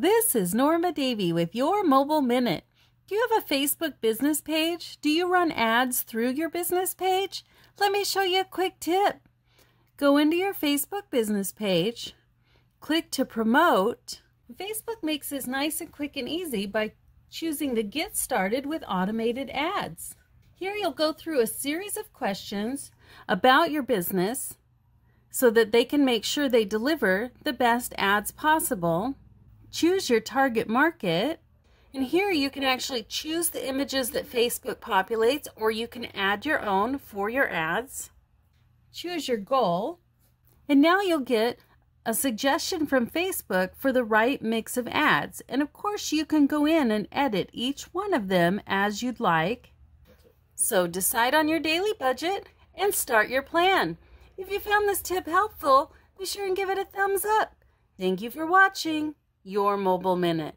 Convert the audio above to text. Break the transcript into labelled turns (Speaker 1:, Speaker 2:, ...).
Speaker 1: This is Norma Davey with your Mobile Minute. Do you have a Facebook business page? Do you run ads through your business page? Let me show you a quick tip. Go into your Facebook business page, click to promote. Facebook makes this nice and quick and easy by choosing the Get Started with Automated Ads. Here you'll go through a series of questions about your business so that they can make sure they deliver the best ads possible choose your target market. And here you can actually choose the images that Facebook populates or you can add your own for your ads. Choose your goal. And now you'll get a suggestion from Facebook for the right mix of ads. And of course you can go in and edit each one of them as you'd like. So decide on your daily budget and start your plan. If you found this tip helpful, be sure and give it a thumbs up. Thank you for watching your mobile minute.